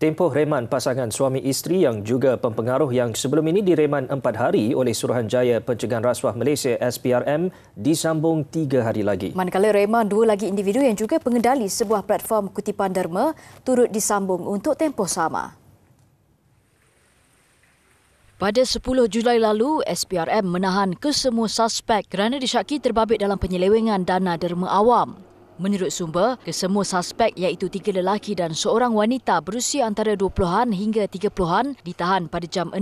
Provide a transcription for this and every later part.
Tempoh reman pasangan suami isteri yang juga pempengaruh yang sebelum ini direman empat hari oleh Suruhanjaya Pencegahan Rasuah Malaysia SPRM disambung tiga hari lagi. Manakala reman dua lagi individu yang juga pengendali sebuah platform kutipan derma turut disambung untuk tempoh sama. Pada 10 Julai lalu, SPRM menahan kesemua suspek kerana disyaki terbabit dalam penyelewengan dana derma awam. Menurut sumber, kesemua suspek iaitu tiga lelaki dan seorang wanita berusia antara 20-an hingga 30-an ditahan pada jam 6.30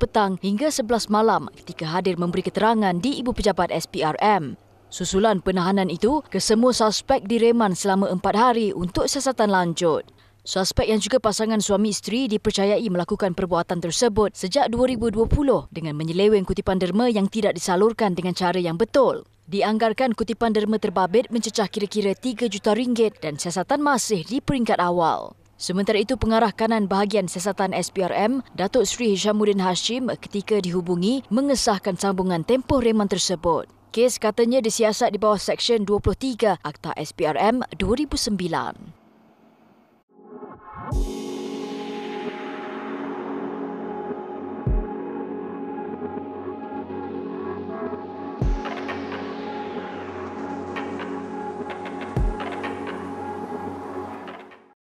petang hingga 11 malam ketika hadir memberi keterangan di ibu pejabat SPRM. Susulan penahanan itu, kesemua suspek direman selama empat hari untuk siasatan lanjut. Suspek yang juga pasangan suami isteri dipercayai melakukan perbuatan tersebut sejak 2020 dengan menyeleweng kutipan derma yang tidak disalurkan dengan cara yang betul. Dianggarkan kutipan derma terbabit mencecah kira-kira 3 juta ringgit dan siasatan masih di peringkat awal. Sementara itu, pengarah kanan bahagian siasatan SPRM, Datuk Sri Hishamuddin Hashim ketika dihubungi mengesahkan sambungan tempoh reman tersebut. Kes katanya disiasat di bawah Seksyen 23 Akta SPRM 2009.